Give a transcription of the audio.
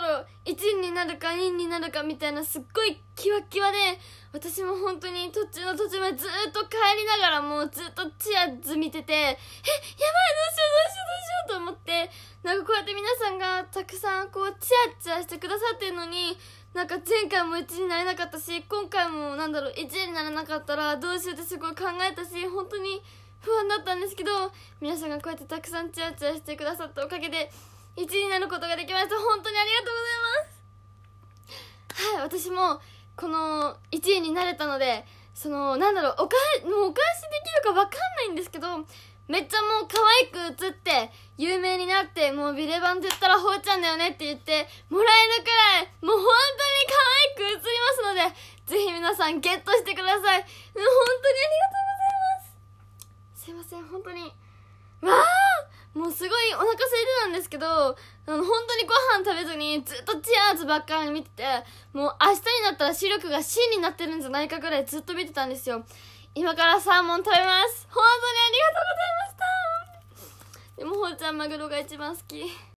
だろう1になるか2位になるかみたいなすっごいキワキワで私も本当に途中の途中までずっと帰りながらもうずっとチアーズ見ててえやばいどうしようどうしようどうしようと思ってなんかこうやって皆さんがたくさんこうチヤチヤしてくださってるのになんか前回も1になれなかったし今回もなんだろう1にならなかったらどうしようってすごい考えたし本当に不安だったんですけど皆さんがこうやってたくさんチヤチヤしてくださったおかげで1位になることができました本当にありがとうございますはい私もこの1位になれたのでそのなんだろうおかもうお返しできるか分かんないんですけどめっちゃもう可愛く映って有名になってもうビレバンって言ったらほうちゃんだよねって言ってもらえるくらいもう本当に可愛く映りますのでぜひ皆さんゲットしてください本当にありがとうございますすいません本当にもうすごいお腹空いてたんですけど、あの、本当にご飯食べずにずっとチアーズばっかり見てて、もう明日になったら視力が C になってるんじゃないかぐらいずっと見てたんですよ。今からサーモン食べます。本当にありがとうございました。でも、ほうちゃんマグロが一番好き。